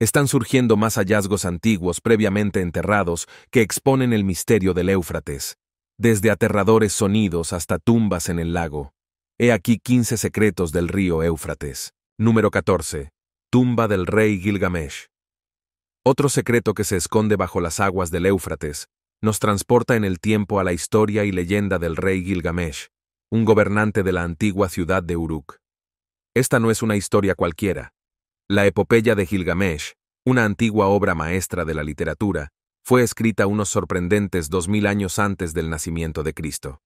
Están surgiendo más hallazgos antiguos previamente enterrados que exponen el misterio del Éufrates, desde aterradores sonidos hasta tumbas en el lago. He aquí 15 secretos del río Éufrates. Número 14. Tumba del rey Gilgamesh. Otro secreto que se esconde bajo las aguas del Éufrates nos transporta en el tiempo a la historia y leyenda del rey Gilgamesh, un gobernante de la antigua ciudad de Uruk. Esta no es una historia cualquiera, la epopeya de Gilgamesh, una antigua obra maestra de la literatura, fue escrita unos sorprendentes dos mil años antes del nacimiento de Cristo.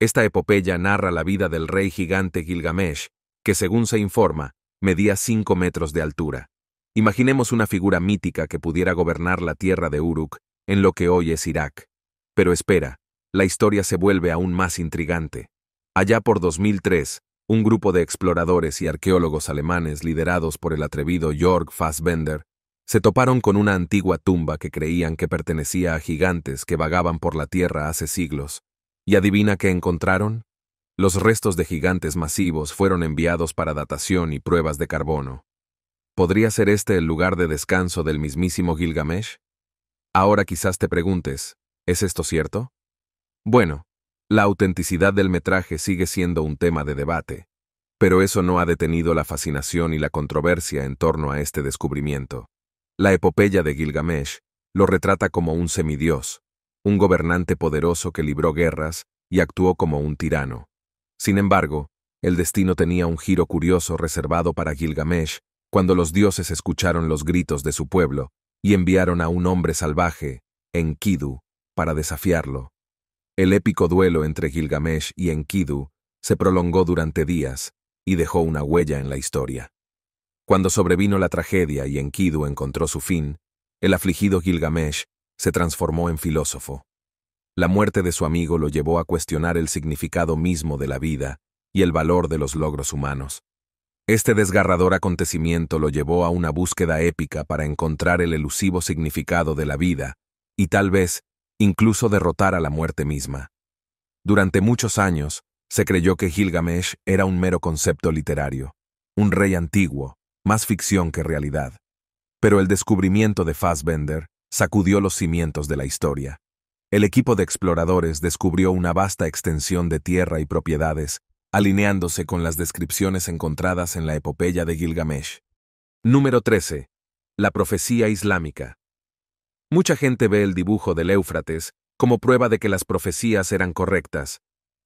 Esta epopeya narra la vida del rey gigante Gilgamesh, que según se informa, medía 5 metros de altura. Imaginemos una figura mítica que pudiera gobernar la tierra de Uruk, en lo que hoy es Irak. Pero espera, la historia se vuelve aún más intrigante. Allá por 2003, un grupo de exploradores y arqueólogos alemanes liderados por el atrevido Jörg Fassbender se toparon con una antigua tumba que creían que pertenecía a gigantes que vagaban por la Tierra hace siglos. ¿Y adivina qué encontraron? Los restos de gigantes masivos fueron enviados para datación y pruebas de carbono. ¿Podría ser este el lugar de descanso del mismísimo Gilgamesh? Ahora quizás te preguntes, ¿es esto cierto? Bueno, la autenticidad del metraje sigue siendo un tema de debate, pero eso no ha detenido la fascinación y la controversia en torno a este descubrimiento. La epopeya de Gilgamesh lo retrata como un semidios, un gobernante poderoso que libró guerras y actuó como un tirano. Sin embargo, el destino tenía un giro curioso reservado para Gilgamesh cuando los dioses escucharon los gritos de su pueblo y enviaron a un hombre salvaje, Enkidu, para desafiarlo. El épico duelo entre Gilgamesh y Enkidu se prolongó durante días y dejó una huella en la historia. Cuando sobrevino la tragedia y Enkidu encontró su fin, el afligido Gilgamesh se transformó en filósofo. La muerte de su amigo lo llevó a cuestionar el significado mismo de la vida y el valor de los logros humanos. Este desgarrador acontecimiento lo llevó a una búsqueda épica para encontrar el elusivo significado de la vida y tal vez incluso derrotar a la muerte misma. Durante muchos años, se creyó que Gilgamesh era un mero concepto literario, un rey antiguo, más ficción que realidad. Pero el descubrimiento de Fassbender sacudió los cimientos de la historia. El equipo de exploradores descubrió una vasta extensión de tierra y propiedades, alineándose con las descripciones encontradas en la epopeya de Gilgamesh. Número 13. La profecía islámica. Mucha gente ve el dibujo del Éufrates como prueba de que las profecías eran correctas.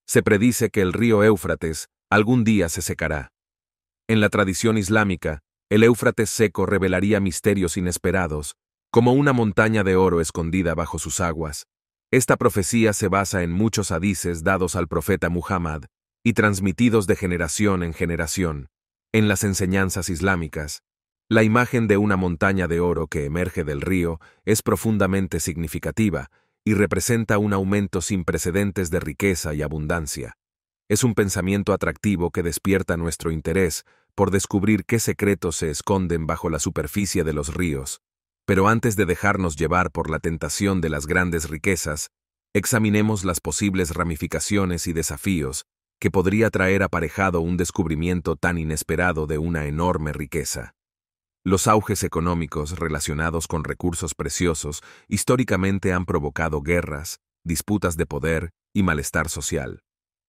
Se predice que el río Éufrates algún día se secará. En la tradición islámica, el Éufrates seco revelaría misterios inesperados, como una montaña de oro escondida bajo sus aguas. Esta profecía se basa en muchos hadices dados al profeta Muhammad y transmitidos de generación en generación. En las enseñanzas islámicas, la imagen de una montaña de oro que emerge del río es profundamente significativa y representa un aumento sin precedentes de riqueza y abundancia. Es un pensamiento atractivo que despierta nuestro interés por descubrir qué secretos se esconden bajo la superficie de los ríos. Pero antes de dejarnos llevar por la tentación de las grandes riquezas, examinemos las posibles ramificaciones y desafíos que podría traer aparejado un descubrimiento tan inesperado de una enorme riqueza. Los auges económicos relacionados con recursos preciosos históricamente han provocado guerras, disputas de poder y malestar social.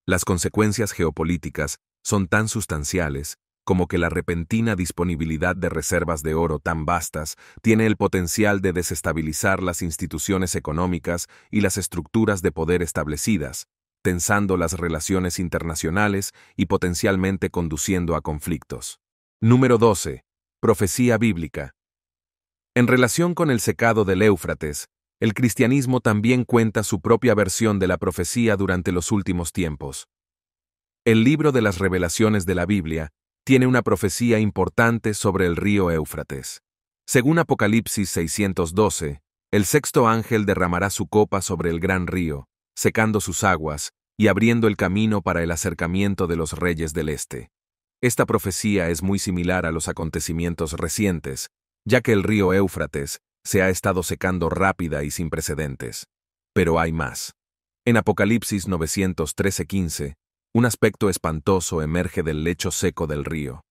Las consecuencias geopolíticas son tan sustanciales como que la repentina disponibilidad de reservas de oro tan vastas tiene el potencial de desestabilizar las instituciones económicas y las estructuras de poder establecidas, tensando las relaciones internacionales y potencialmente conduciendo a conflictos. Número 12. Profecía bíblica. En relación con el secado del Éufrates, el cristianismo también cuenta su propia versión de la profecía durante los últimos tiempos. El libro de las revelaciones de la Biblia tiene una profecía importante sobre el río Éufrates. Según Apocalipsis 612, el sexto ángel derramará su copa sobre el gran río, secando sus aguas y abriendo el camino para el acercamiento de los reyes del este. Esta profecía es muy similar a los acontecimientos recientes, ya que el río Éufrates se ha estado secando rápida y sin precedentes. Pero hay más. En Apocalipsis 913-15, un aspecto espantoso emerge del lecho seco del río.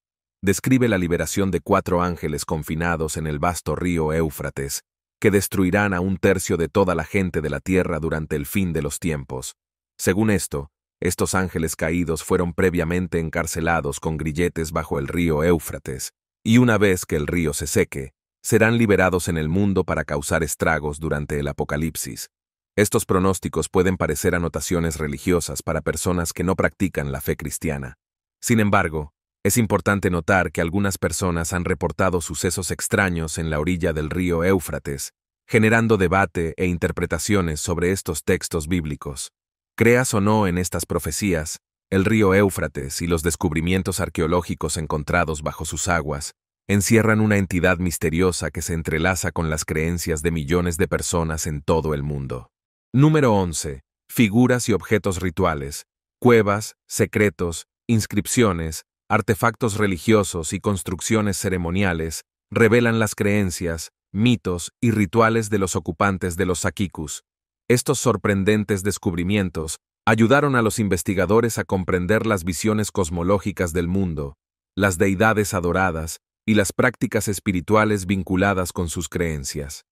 Describe la liberación de cuatro ángeles confinados en el vasto río Éufrates, que destruirán a un tercio de toda la gente de la tierra durante el fin de los tiempos. Según esto, estos ángeles caídos fueron previamente encarcelados con grilletes bajo el río Éufrates, y una vez que el río se seque, serán liberados en el mundo para causar estragos durante el apocalipsis. Estos pronósticos pueden parecer anotaciones religiosas para personas que no practican la fe cristiana. Sin embargo, es importante notar que algunas personas han reportado sucesos extraños en la orilla del río Éufrates, generando debate e interpretaciones sobre estos textos bíblicos. Creas o no en estas profecías, el río Éufrates y los descubrimientos arqueológicos encontrados bajo sus aguas encierran una entidad misteriosa que se entrelaza con las creencias de millones de personas en todo el mundo. Número 11. Figuras y objetos rituales, cuevas, secretos, inscripciones, artefactos religiosos y construcciones ceremoniales revelan las creencias, mitos y rituales de los ocupantes de los Saquicus. Estos sorprendentes descubrimientos ayudaron a los investigadores a comprender las visiones cosmológicas del mundo, las deidades adoradas y las prácticas espirituales vinculadas con sus creencias.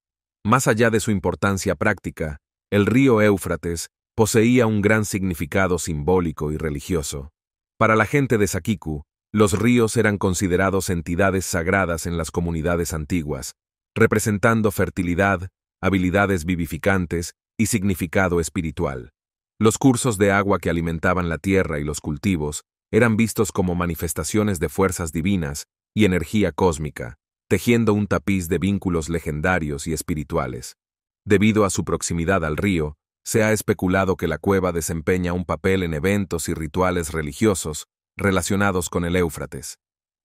Más allá de su importancia práctica, el río Éufrates poseía un gran significado simbólico y religioso. Para la gente de Sakiku, los ríos eran considerados entidades sagradas en las comunidades antiguas, representando fertilidad, habilidades vivificantes y significado espiritual. Los cursos de agua que alimentaban la tierra y los cultivos eran vistos como manifestaciones de fuerzas divinas y energía cósmica, tejiendo un tapiz de vínculos legendarios y espirituales. Debido a su proximidad al río, se ha especulado que la cueva desempeña un papel en eventos y rituales religiosos relacionados con el Éufrates.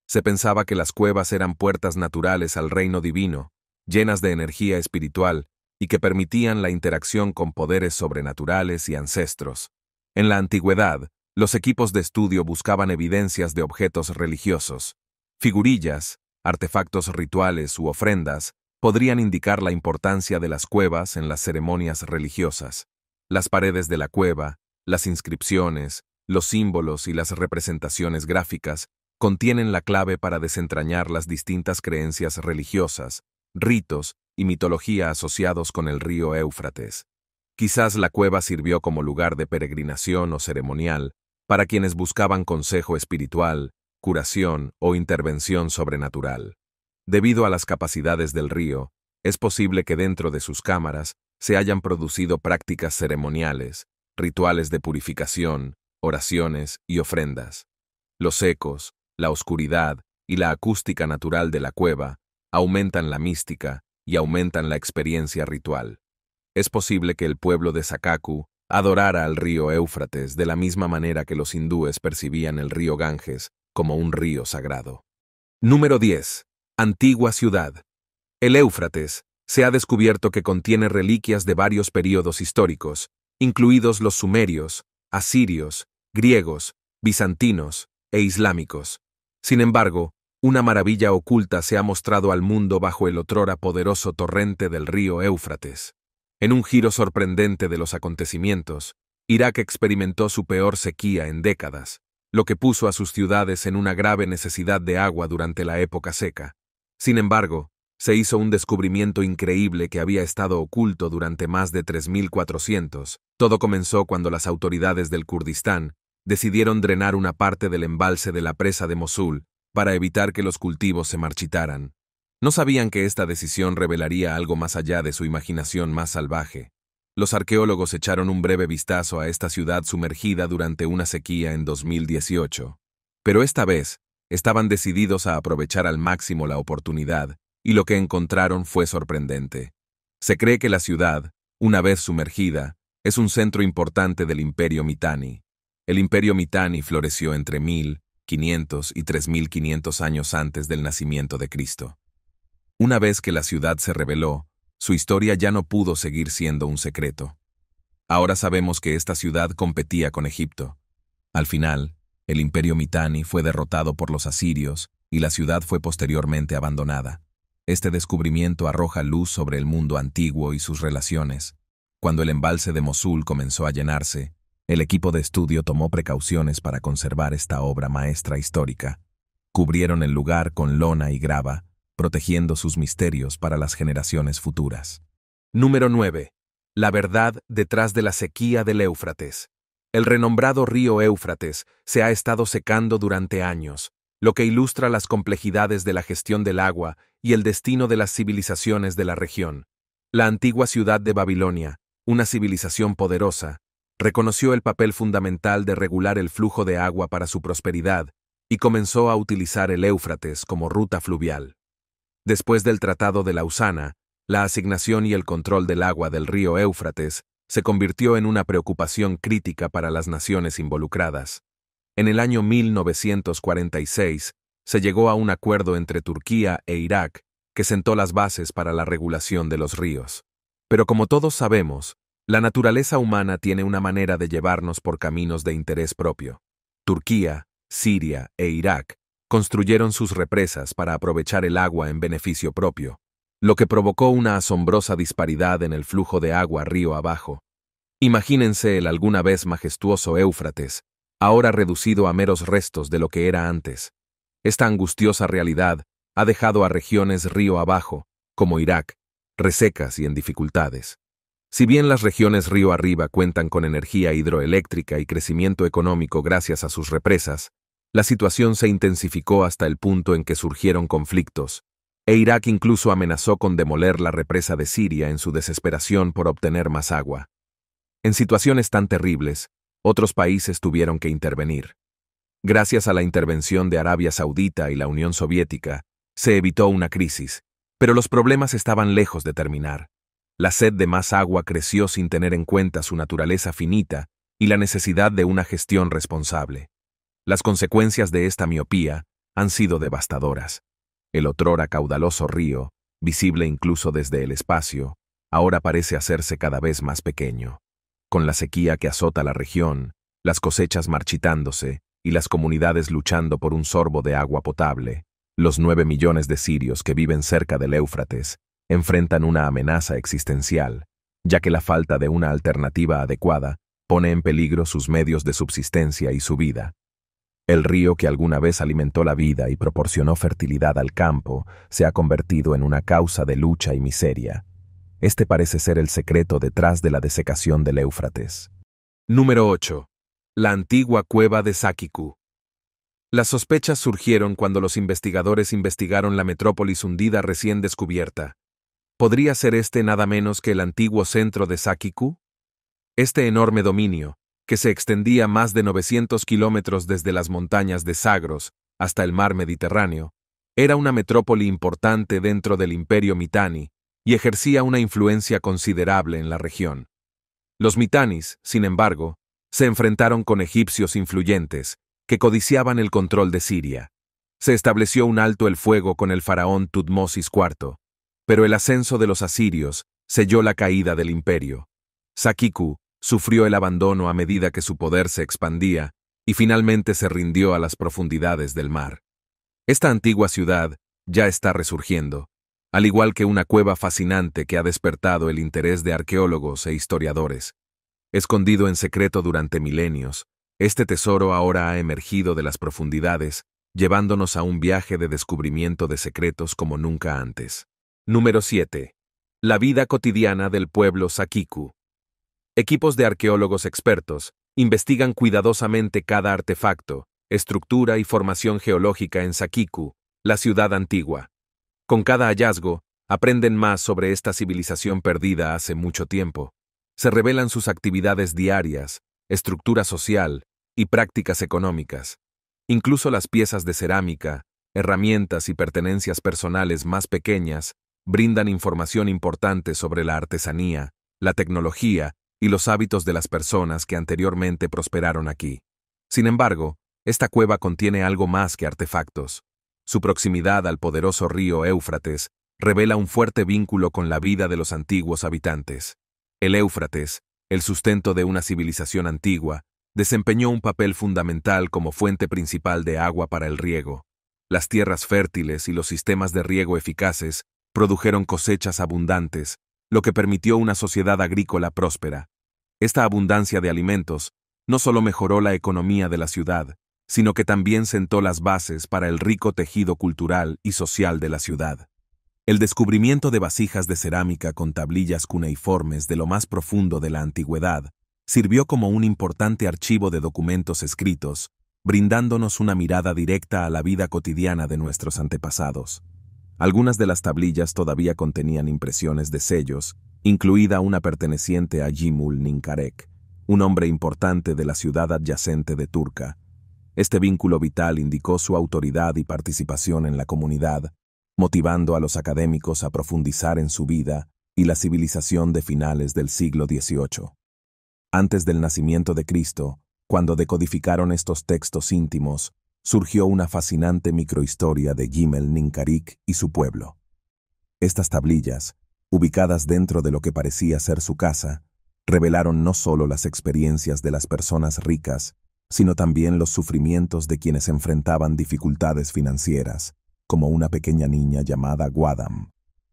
Se pensaba que las cuevas eran puertas naturales al reino divino, llenas de energía espiritual y que permitían la interacción con poderes sobrenaturales y ancestros. En la antigüedad, los equipos de estudio buscaban evidencias de objetos religiosos. Figurillas, artefactos rituales u ofrendas podrían indicar la importancia de las cuevas en las ceremonias religiosas. Las paredes de la cueva, las inscripciones, los símbolos y las representaciones gráficas contienen la clave para desentrañar las distintas creencias religiosas, ritos mitología asociados con el río Éufrates. Quizás la cueva sirvió como lugar de peregrinación o ceremonial para quienes buscaban consejo espiritual, curación o intervención sobrenatural. Debido a las capacidades del río, es posible que dentro de sus cámaras se hayan producido prácticas ceremoniales, rituales de purificación, oraciones y ofrendas. Los ecos, la oscuridad y la acústica natural de la cueva aumentan la mística y aumentan la experiencia ritual. Es posible que el pueblo de Sakaku adorara al río Éufrates de la misma manera que los hindúes percibían el río Ganges como un río sagrado. Número 10. Antigua ciudad. El Éufrates se ha descubierto que contiene reliquias de varios períodos históricos, incluidos los sumerios, asirios, griegos, bizantinos e islámicos. Sin embargo, una maravilla oculta se ha mostrado al mundo bajo el otrora poderoso torrente del río Éufrates. En un giro sorprendente de los acontecimientos, Irak experimentó su peor sequía en décadas, lo que puso a sus ciudades en una grave necesidad de agua durante la época seca. Sin embargo, se hizo un descubrimiento increíble que había estado oculto durante más de 3.400. Todo comenzó cuando las autoridades del Kurdistán decidieron drenar una parte del embalse de la presa de Mosul para evitar que los cultivos se marchitaran. No sabían que esta decisión revelaría algo más allá de su imaginación más salvaje. Los arqueólogos echaron un breve vistazo a esta ciudad sumergida durante una sequía en 2018. Pero esta vez, estaban decididos a aprovechar al máximo la oportunidad, y lo que encontraron fue sorprendente. Se cree que la ciudad, una vez sumergida, es un centro importante del Imperio Mitani. El Imperio Mitani floreció entre mil. 500 y 3500 años antes del nacimiento de Cristo. Una vez que la ciudad se reveló, su historia ya no pudo seguir siendo un secreto. Ahora sabemos que esta ciudad competía con Egipto. Al final, el imperio mitani fue derrotado por los asirios y la ciudad fue posteriormente abandonada. Este descubrimiento arroja luz sobre el mundo antiguo y sus relaciones. Cuando el embalse de Mosul comenzó a llenarse, el equipo de estudio tomó precauciones para conservar esta obra maestra histórica. Cubrieron el lugar con lona y grava, protegiendo sus misterios para las generaciones futuras. Número 9. La verdad detrás de la sequía del Éufrates. El renombrado río Éufrates se ha estado secando durante años, lo que ilustra las complejidades de la gestión del agua y el destino de las civilizaciones de la región. La antigua ciudad de Babilonia, una civilización poderosa, reconoció el papel fundamental de regular el flujo de agua para su prosperidad y comenzó a utilizar el Éufrates como ruta fluvial. Después del Tratado de Lausana, la asignación y el control del agua del río Éufrates se convirtió en una preocupación crítica para las naciones involucradas. En el año 1946 se llegó a un acuerdo entre Turquía e Irak que sentó las bases para la regulación de los ríos. Pero como todos sabemos, la naturaleza humana tiene una manera de llevarnos por caminos de interés propio. Turquía, Siria e Irak construyeron sus represas para aprovechar el agua en beneficio propio, lo que provocó una asombrosa disparidad en el flujo de agua río abajo. Imagínense el alguna vez majestuoso Éufrates, ahora reducido a meros restos de lo que era antes. Esta angustiosa realidad ha dejado a regiones río abajo, como Irak, resecas y en dificultades. Si bien las regiones río arriba cuentan con energía hidroeléctrica y crecimiento económico gracias a sus represas, la situación se intensificó hasta el punto en que surgieron conflictos, e Irak incluso amenazó con demoler la represa de Siria en su desesperación por obtener más agua. En situaciones tan terribles, otros países tuvieron que intervenir. Gracias a la intervención de Arabia Saudita y la Unión Soviética, se evitó una crisis, pero los problemas estaban lejos de terminar. La sed de más agua creció sin tener en cuenta su naturaleza finita y la necesidad de una gestión responsable. Las consecuencias de esta miopía han sido devastadoras. El otrora caudaloso río, visible incluso desde el espacio, ahora parece hacerse cada vez más pequeño. Con la sequía que azota la región, las cosechas marchitándose y las comunidades luchando por un sorbo de agua potable, los nueve millones de sirios que viven cerca del Éufrates enfrentan una amenaza existencial, ya que la falta de una alternativa adecuada pone en peligro sus medios de subsistencia y su vida. El río que alguna vez alimentó la vida y proporcionó fertilidad al campo se ha convertido en una causa de lucha y miseria. Este parece ser el secreto detrás de la desecación del Éufrates. Número 8. La antigua cueva de Sakiku. Las sospechas surgieron cuando los investigadores investigaron la metrópolis hundida recién descubierta. ¿Podría ser este nada menos que el antiguo centro de Sakiku? Este enorme dominio, que se extendía más de 900 kilómetros desde las montañas de Sagros hasta el mar Mediterráneo, era una metrópoli importante dentro del imperio mitani y ejercía una influencia considerable en la región. Los Mitanis, sin embargo, se enfrentaron con egipcios influyentes, que codiciaban el control de Siria. Se estableció un alto el fuego con el faraón Tutmosis IV, pero el ascenso de los asirios selló la caída del imperio. Sakiku sufrió el abandono a medida que su poder se expandía y finalmente se rindió a las profundidades del mar. Esta antigua ciudad ya está resurgiendo, al igual que una cueva fascinante que ha despertado el interés de arqueólogos e historiadores. Escondido en secreto durante milenios, este tesoro ahora ha emergido de las profundidades, llevándonos a un viaje de descubrimiento de secretos como nunca antes. Número 7. La vida cotidiana del pueblo Sakiku. Equipos de arqueólogos expertos investigan cuidadosamente cada artefacto, estructura y formación geológica en Sakiku, la ciudad antigua. Con cada hallazgo, aprenden más sobre esta civilización perdida hace mucho tiempo. Se revelan sus actividades diarias, estructura social y prácticas económicas. Incluso las piezas de cerámica, herramientas y pertenencias personales más pequeñas brindan información importante sobre la artesanía, la tecnología y los hábitos de las personas que anteriormente prosperaron aquí. Sin embargo, esta cueva contiene algo más que artefactos. Su proximidad al poderoso río Éufrates revela un fuerte vínculo con la vida de los antiguos habitantes. El Éufrates, el sustento de una civilización antigua, desempeñó un papel fundamental como fuente principal de agua para el riego. Las tierras fértiles y los sistemas de riego eficaces produjeron cosechas abundantes, lo que permitió una sociedad agrícola próspera. Esta abundancia de alimentos no solo mejoró la economía de la ciudad, sino que también sentó las bases para el rico tejido cultural y social de la ciudad. El descubrimiento de vasijas de cerámica con tablillas cuneiformes de lo más profundo de la antigüedad sirvió como un importante archivo de documentos escritos, brindándonos una mirada directa a la vida cotidiana de nuestros antepasados. Algunas de las tablillas todavía contenían impresiones de sellos, incluida una perteneciente a Jimul Ninkarek, un hombre importante de la ciudad adyacente de Turca. Este vínculo vital indicó su autoridad y participación en la comunidad, motivando a los académicos a profundizar en su vida y la civilización de finales del siglo XVIII. Antes del nacimiento de Cristo, cuando decodificaron estos textos íntimos, surgió una fascinante microhistoria de Gimel Ninkarik y su pueblo. Estas tablillas, ubicadas dentro de lo que parecía ser su casa, revelaron no solo las experiencias de las personas ricas, sino también los sufrimientos de quienes enfrentaban dificultades financieras, como una pequeña niña llamada Guadam.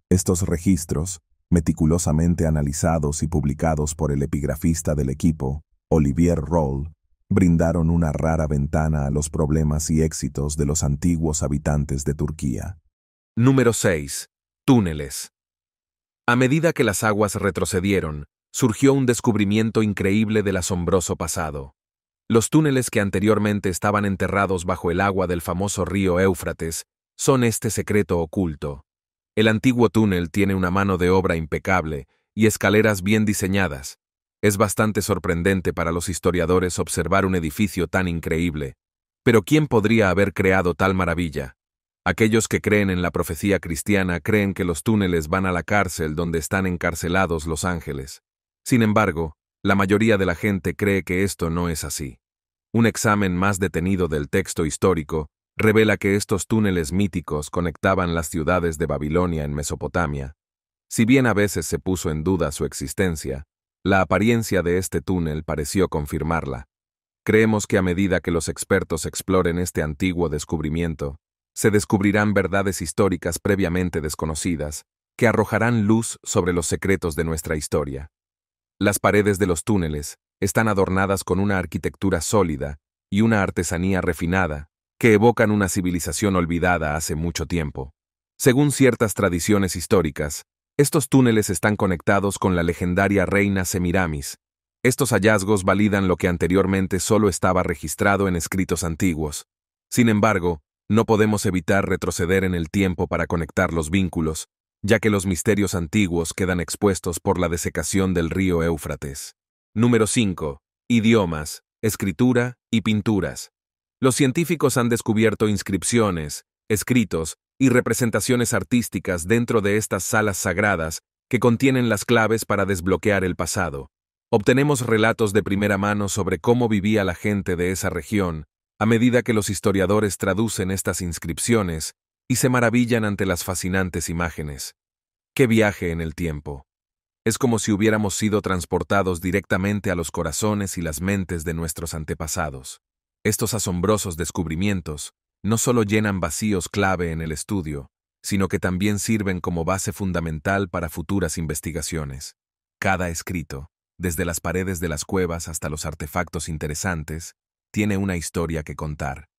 Estos registros, meticulosamente analizados y publicados por el epigrafista del equipo, Olivier Roll, brindaron una rara ventana a los problemas y éxitos de los antiguos habitantes de Turquía. Número 6. Túneles. A medida que las aguas retrocedieron, surgió un descubrimiento increíble del asombroso pasado. Los túneles que anteriormente estaban enterrados bajo el agua del famoso río Éufrates son este secreto oculto. El antiguo túnel tiene una mano de obra impecable y escaleras bien diseñadas, es bastante sorprendente para los historiadores observar un edificio tan increíble. Pero ¿quién podría haber creado tal maravilla? Aquellos que creen en la profecía cristiana creen que los túneles van a la cárcel donde están encarcelados los ángeles. Sin embargo, la mayoría de la gente cree que esto no es así. Un examen más detenido del texto histórico revela que estos túneles míticos conectaban las ciudades de Babilonia en Mesopotamia. Si bien a veces se puso en duda su existencia, la apariencia de este túnel pareció confirmarla. Creemos que a medida que los expertos exploren este antiguo descubrimiento, se descubrirán verdades históricas previamente desconocidas que arrojarán luz sobre los secretos de nuestra historia. Las paredes de los túneles están adornadas con una arquitectura sólida y una artesanía refinada que evocan una civilización olvidada hace mucho tiempo. Según ciertas tradiciones históricas, estos túneles están conectados con la legendaria reina Semiramis. Estos hallazgos validan lo que anteriormente solo estaba registrado en escritos antiguos. Sin embargo, no podemos evitar retroceder en el tiempo para conectar los vínculos, ya que los misterios antiguos quedan expuestos por la desecación del río Éufrates. Número 5. Idiomas, escritura y pinturas. Los científicos han descubierto inscripciones, escritos y representaciones artísticas dentro de estas salas sagradas que contienen las claves para desbloquear el pasado. Obtenemos relatos de primera mano sobre cómo vivía la gente de esa región, a medida que los historiadores traducen estas inscripciones y se maravillan ante las fascinantes imágenes. ¡Qué viaje en el tiempo! Es como si hubiéramos sido transportados directamente a los corazones y las mentes de nuestros antepasados. Estos asombrosos descubrimientos no solo llenan vacíos clave en el estudio, sino que también sirven como base fundamental para futuras investigaciones. Cada escrito, desde las paredes de las cuevas hasta los artefactos interesantes, tiene una historia que contar.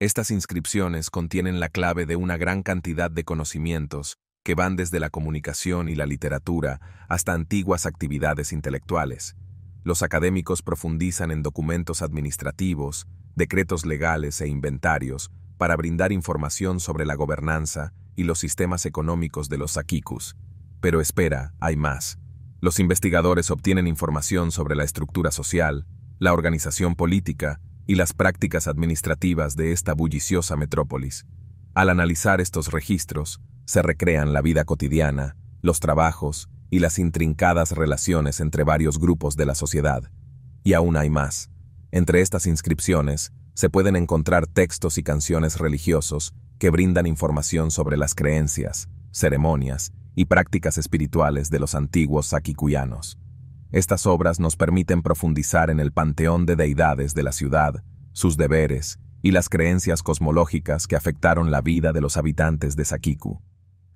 Estas inscripciones contienen la clave de una gran cantidad de conocimientos que van desde la comunicación y la literatura hasta antiguas actividades intelectuales. Los académicos profundizan en documentos administrativos, decretos legales e inventarios para brindar información sobre la gobernanza y los sistemas económicos de los Sakikus. Pero espera, hay más. Los investigadores obtienen información sobre la estructura social, la organización política y las prácticas administrativas de esta bulliciosa metrópolis. Al analizar estos registros, se recrean la vida cotidiana, los trabajos y las intrincadas relaciones entre varios grupos de la sociedad. Y aún hay más. Entre estas inscripciones, se pueden encontrar textos y canciones religiosos que brindan información sobre las creencias, ceremonias y prácticas espirituales de los antiguos saquicuyanos. Estas obras nos permiten profundizar en el panteón de deidades de la ciudad, sus deberes y las creencias cosmológicas que afectaron la vida de los habitantes de Saquicu.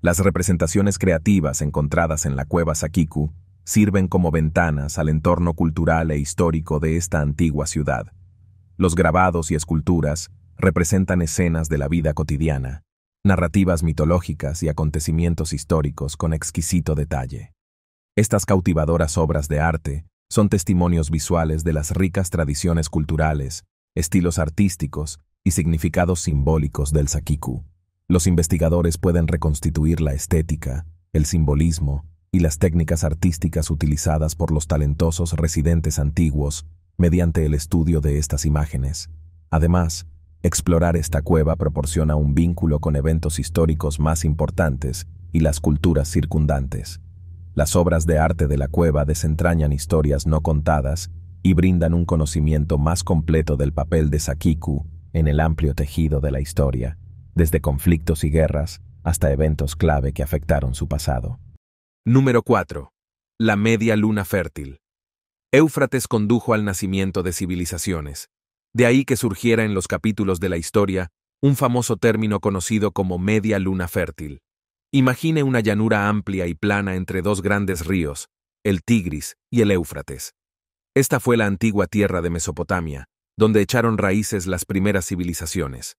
Las representaciones creativas encontradas en la cueva Saquicu sirven como ventanas al entorno cultural e histórico de esta antigua ciudad, los grabados y esculturas representan escenas de la vida cotidiana, narrativas mitológicas y acontecimientos históricos con exquisito detalle. Estas cautivadoras obras de arte son testimonios visuales de las ricas tradiciones culturales, estilos artísticos y significados simbólicos del sakiku. Los investigadores pueden reconstituir la estética, el simbolismo y las técnicas artísticas utilizadas por los talentosos residentes antiguos mediante el estudio de estas imágenes. Además, explorar esta cueva proporciona un vínculo con eventos históricos más importantes y las culturas circundantes. Las obras de arte de la cueva desentrañan historias no contadas y brindan un conocimiento más completo del papel de Sakiku en el amplio tejido de la historia, desde conflictos y guerras hasta eventos clave que afectaron su pasado. Número 4. La media luna fértil. Éufrates condujo al nacimiento de civilizaciones. De ahí que surgiera en los capítulos de la historia un famoso término conocido como media luna fértil. Imagine una llanura amplia y plana entre dos grandes ríos, el Tigris y el Éufrates. Esta fue la antigua tierra de Mesopotamia, donde echaron raíces las primeras civilizaciones.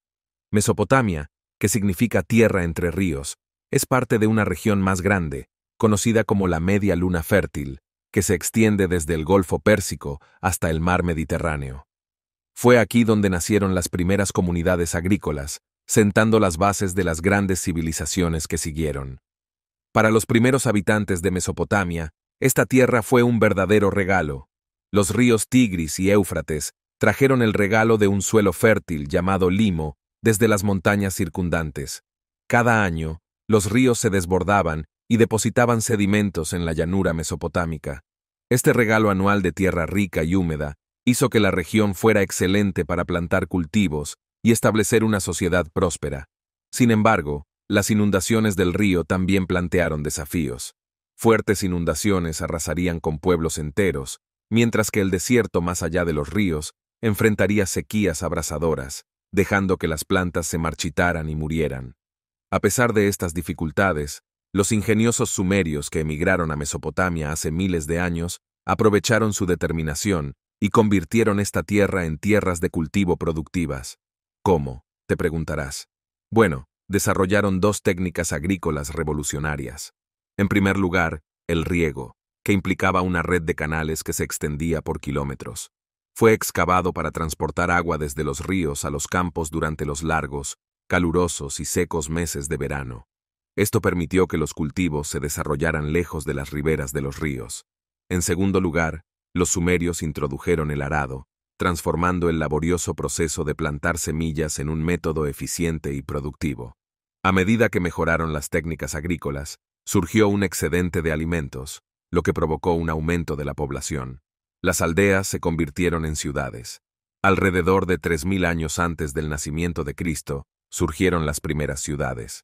Mesopotamia, que significa tierra entre ríos, es parte de una región más grande, conocida como la media luna fértil, que se extiende desde el Golfo Pérsico hasta el mar Mediterráneo. Fue aquí donde nacieron las primeras comunidades agrícolas, sentando las bases de las grandes civilizaciones que siguieron. Para los primeros habitantes de Mesopotamia, esta tierra fue un verdadero regalo. Los ríos Tigris y Éufrates trajeron el regalo de un suelo fértil llamado limo desde las montañas circundantes. Cada año, los ríos se desbordaban y depositaban sedimentos en la llanura mesopotámica. Este regalo anual de tierra rica y húmeda hizo que la región fuera excelente para plantar cultivos y establecer una sociedad próspera. Sin embargo, las inundaciones del río también plantearon desafíos. Fuertes inundaciones arrasarían con pueblos enteros, mientras que el desierto más allá de los ríos enfrentaría sequías abrasadoras, dejando que las plantas se marchitaran y murieran. A pesar de estas dificultades, los ingeniosos sumerios que emigraron a Mesopotamia hace miles de años aprovecharon su determinación y convirtieron esta tierra en tierras de cultivo productivas. ¿Cómo? Te preguntarás. Bueno, desarrollaron dos técnicas agrícolas revolucionarias. En primer lugar, el riego, que implicaba una red de canales que se extendía por kilómetros. Fue excavado para transportar agua desde los ríos a los campos durante los largos, calurosos y secos meses de verano. Esto permitió que los cultivos se desarrollaran lejos de las riberas de los ríos. En segundo lugar, los sumerios introdujeron el arado, transformando el laborioso proceso de plantar semillas en un método eficiente y productivo. A medida que mejoraron las técnicas agrícolas, surgió un excedente de alimentos, lo que provocó un aumento de la población. Las aldeas se convirtieron en ciudades. Alrededor de 3.000 años antes del nacimiento de Cristo, surgieron las primeras ciudades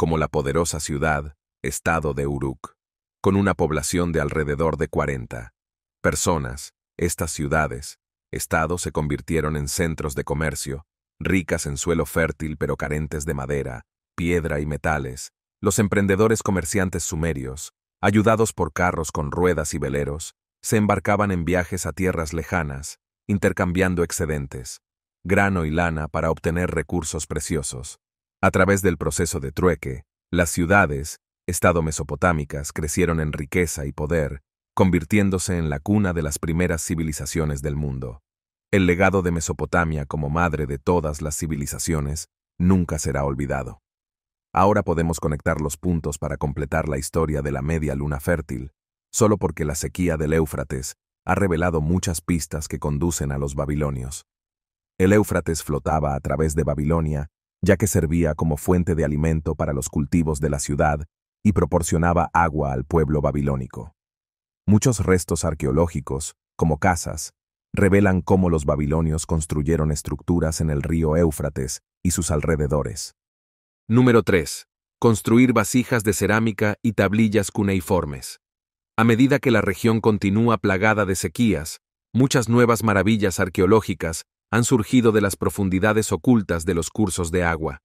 como la poderosa ciudad, estado de Uruk, con una población de alrededor de 40 personas, estas ciudades, estados se convirtieron en centros de comercio, ricas en suelo fértil pero carentes de madera, piedra y metales. Los emprendedores comerciantes sumerios, ayudados por carros con ruedas y veleros, se embarcaban en viajes a tierras lejanas, intercambiando excedentes, grano y lana para obtener recursos preciosos. A través del proceso de trueque, las ciudades, estado mesopotámicas, crecieron en riqueza y poder, convirtiéndose en la cuna de las primeras civilizaciones del mundo. El legado de Mesopotamia como madre de todas las civilizaciones nunca será olvidado. Ahora podemos conectar los puntos para completar la historia de la media luna fértil, solo porque la sequía del Éufrates ha revelado muchas pistas que conducen a los babilonios. El Éufrates flotaba a través de Babilonia ya que servía como fuente de alimento para los cultivos de la ciudad y proporcionaba agua al pueblo babilónico. Muchos restos arqueológicos, como casas, revelan cómo los babilonios construyeron estructuras en el río Éufrates y sus alrededores. Número 3. Construir vasijas de cerámica y tablillas cuneiformes. A medida que la región continúa plagada de sequías, muchas nuevas maravillas arqueológicas han surgido de las profundidades ocultas de los cursos de agua.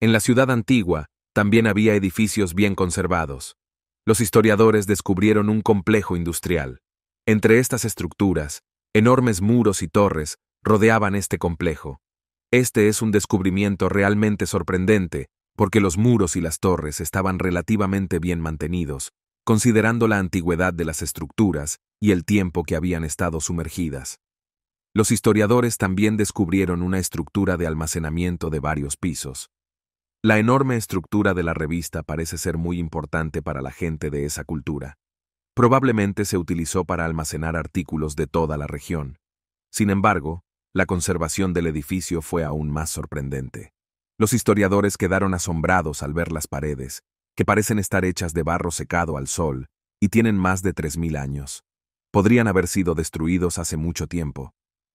En la ciudad antigua también había edificios bien conservados. Los historiadores descubrieron un complejo industrial. Entre estas estructuras, enormes muros y torres rodeaban este complejo. Este es un descubrimiento realmente sorprendente, porque los muros y las torres estaban relativamente bien mantenidos, considerando la antigüedad de las estructuras y el tiempo que habían estado sumergidas. Los historiadores también descubrieron una estructura de almacenamiento de varios pisos. La enorme estructura de la revista parece ser muy importante para la gente de esa cultura. Probablemente se utilizó para almacenar artículos de toda la región. Sin embargo, la conservación del edificio fue aún más sorprendente. Los historiadores quedaron asombrados al ver las paredes, que parecen estar hechas de barro secado al sol, y tienen más de 3.000 años. Podrían haber sido destruidos hace mucho tiempo,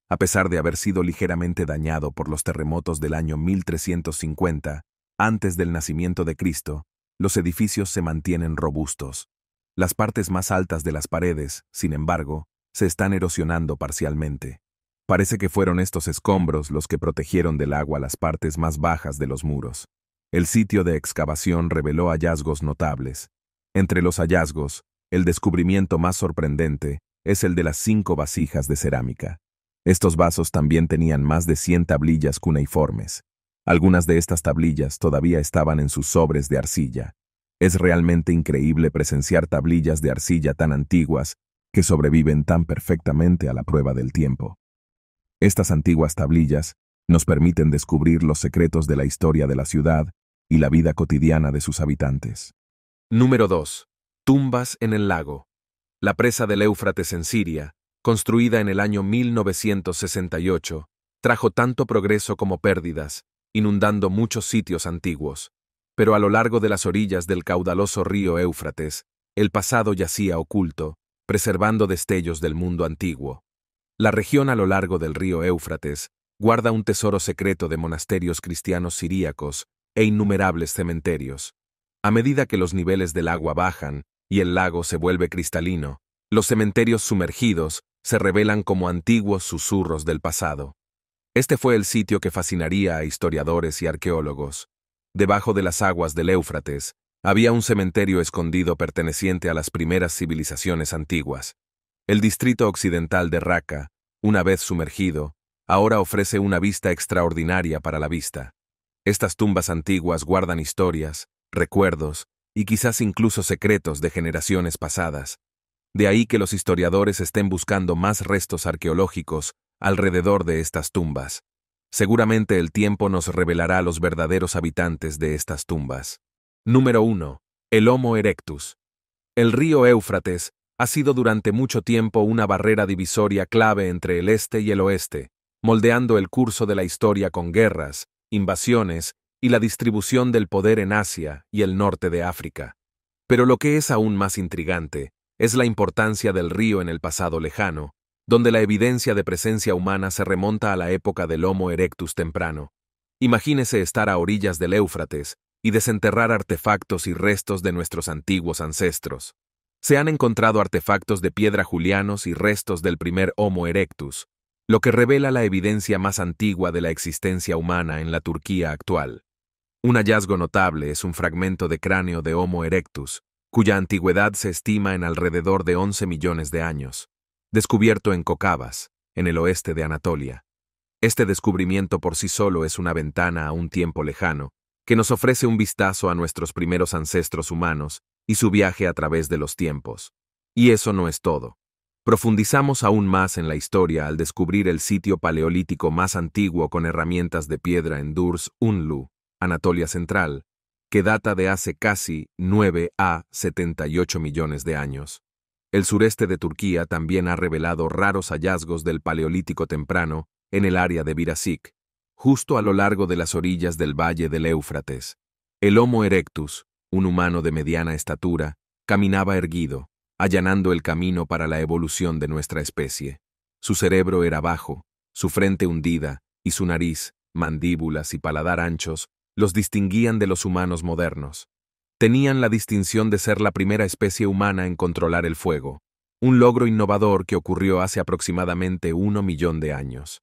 a pesar de haber sido ligeramente dañado por los terremotos del año 1350, antes del nacimiento de Cristo, los edificios se mantienen robustos. Las partes más altas de las paredes, sin embargo, se están erosionando parcialmente. Parece que fueron estos escombros los que protegieron del agua las partes más bajas de los muros. El sitio de excavación reveló hallazgos notables. Entre los hallazgos, el descubrimiento más sorprendente es el de las cinco vasijas de cerámica. Estos vasos también tenían más de 100 tablillas cuneiformes. Algunas de estas tablillas todavía estaban en sus sobres de arcilla. Es realmente increíble presenciar tablillas de arcilla tan antiguas que sobreviven tan perfectamente a la prueba del tiempo. Estas antiguas tablillas nos permiten descubrir los secretos de la historia de la ciudad y la vida cotidiana de sus habitantes. Número 2. Tumbas en el lago. La presa del Éufrates en Siria construida en el año 1968, trajo tanto progreso como pérdidas, inundando muchos sitios antiguos. Pero a lo largo de las orillas del caudaloso río Éufrates, el pasado yacía oculto, preservando destellos del mundo antiguo. La región a lo largo del río Éufrates guarda un tesoro secreto de monasterios cristianos siríacos e innumerables cementerios. A medida que los niveles del agua bajan y el lago se vuelve cristalino, los cementerios sumergidos se revelan como antiguos susurros del pasado. Este fue el sitio que fascinaría a historiadores y arqueólogos. Debajo de las aguas del Éufrates, había un cementerio escondido perteneciente a las primeras civilizaciones antiguas. El distrito occidental de Raqqa, una vez sumergido, ahora ofrece una vista extraordinaria para la vista. Estas tumbas antiguas guardan historias, recuerdos y quizás incluso secretos de generaciones pasadas. De ahí que los historiadores estén buscando más restos arqueológicos alrededor de estas tumbas. Seguramente el tiempo nos revelará los verdaderos habitantes de estas tumbas. Número 1. El Homo erectus. El río Éufrates ha sido durante mucho tiempo una barrera divisoria clave entre el este y el oeste, moldeando el curso de la historia con guerras, invasiones y la distribución del poder en Asia y el norte de África. Pero lo que es aún más intrigante es la importancia del río en el pasado lejano, donde la evidencia de presencia humana se remonta a la época del Homo erectus temprano. Imagínese estar a orillas del Éufrates y desenterrar artefactos y restos de nuestros antiguos ancestros. Se han encontrado artefactos de piedra julianos y restos del primer Homo erectus, lo que revela la evidencia más antigua de la existencia humana en la Turquía actual. Un hallazgo notable es un fragmento de cráneo de Homo erectus, cuya antigüedad se estima en alrededor de 11 millones de años, descubierto en Cocabas, en el oeste de Anatolia. Este descubrimiento por sí solo es una ventana a un tiempo lejano, que nos ofrece un vistazo a nuestros primeros ancestros humanos y su viaje a través de los tiempos. Y eso no es todo. Profundizamos aún más en la historia al descubrir el sitio paleolítico más antiguo con herramientas de piedra en Durs Unlu, Anatolia Central, que data de hace casi 9 a 78 millones de años. El sureste de Turquía también ha revelado raros hallazgos del Paleolítico temprano en el área de Virasik, justo a lo largo de las orillas del valle del Éufrates. El Homo erectus, un humano de mediana estatura, caminaba erguido, allanando el camino para la evolución de nuestra especie. Su cerebro era bajo, su frente hundida y su nariz, mandíbulas y paladar anchos los distinguían de los humanos modernos. Tenían la distinción de ser la primera especie humana en controlar el fuego, un logro innovador que ocurrió hace aproximadamente uno millón de años.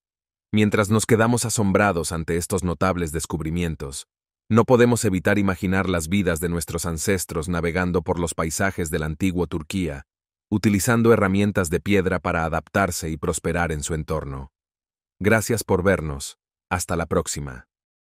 Mientras nos quedamos asombrados ante estos notables descubrimientos, no podemos evitar imaginar las vidas de nuestros ancestros navegando por los paisajes de la antigua Turquía, utilizando herramientas de piedra para adaptarse y prosperar en su entorno. Gracias por vernos. Hasta la próxima.